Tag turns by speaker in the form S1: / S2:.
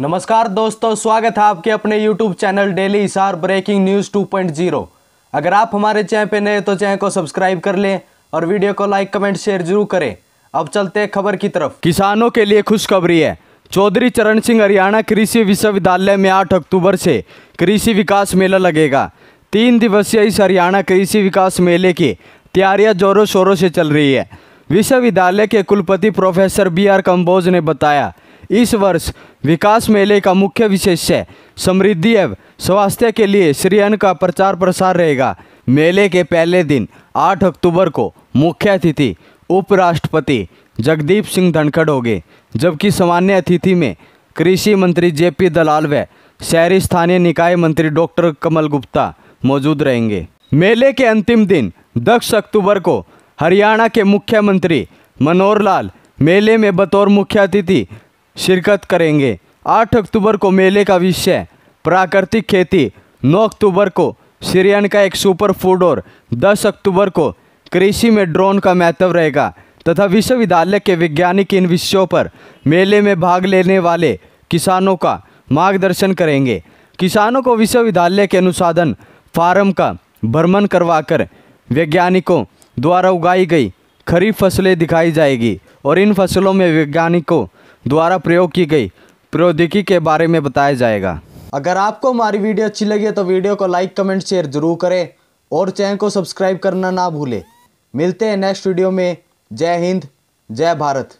S1: नमस्कार दोस्तों स्वागत है आपके अपने YouTube channel daily Hisar breaking news 2.0 अगर आप हमारे चैनल पे नए तो चैनल को सब्सक्राइब कर लें और वीडियो को लाइक कमेंट शेयर जरूर करें अब चलते हैं खबर की तरफ किसानों के लिए खुशखबरी है चौधरी चरण सिंह हरियाणा कृषि विश्वविद्यालय में आठ अक्टूबर से कृषि विकास मेला लगेगा तीन दिवसीय इस हरियाणा कृषि विकास मेले की तैयारियाँ जोरों शोरों से चल रही है विश्वविद्यालय के कुलपति प्रोफेसर बी आर कम्बोज ने बताया इस वर्ष विकास मेले का मुख्य विशेष समृद्धि एवं स्वास्थ्य के लिए श्रीअन का प्रचार प्रसार रहेगा मेले के पहले दिन 8 अक्टूबर को मुख्य अतिथि उपराष्ट्रपति जगदीप सिंह धनखड़ होंगे जबकि सामान्य अतिथि में कृषि मंत्री जेपी दलाल व शहरी स्थानीय निकाय मंत्री डॉक्टर कमल गुप्ता मौजूद रहेंगे मेले के अंतिम दिन दस अक्टूबर को हरियाणा के मुख्यमंत्री मनोहर लाल मेले में बतौर मुख्य अतिथि शिरकत करेंगे 8 अक्टूबर को मेले का विषय प्राकृतिक खेती 9 अक्टूबर को सीरियन का एक सुपर फूड और 10 अक्टूबर को कृषि में ड्रोन का महत्व रहेगा तथा विश्वविद्यालय के वैज्ञानिक इन विषयों पर मेले में भाग लेने वाले किसानों का मार्गदर्शन करेंगे किसानों को विश्वविद्यालय के अनुसाधन फार्म का भ्रमण करवाकर वैज्ञानिकों द्वारा उगाई गई खरीफ फसलें दिखाई जाएगी और इन फसलों में वैज्ञानिकों द्वारा प्रयोग की गई प्रौद्योगिकी के बारे में बताया जाएगा अगर आपको हमारी वीडियो अच्छी लगी तो वीडियो को लाइक कमेंट शेयर जरूर करें और चैनल को सब्सक्राइब करना ना भूलें मिलते हैं नेक्स्ट वीडियो में जय हिंद जय भारत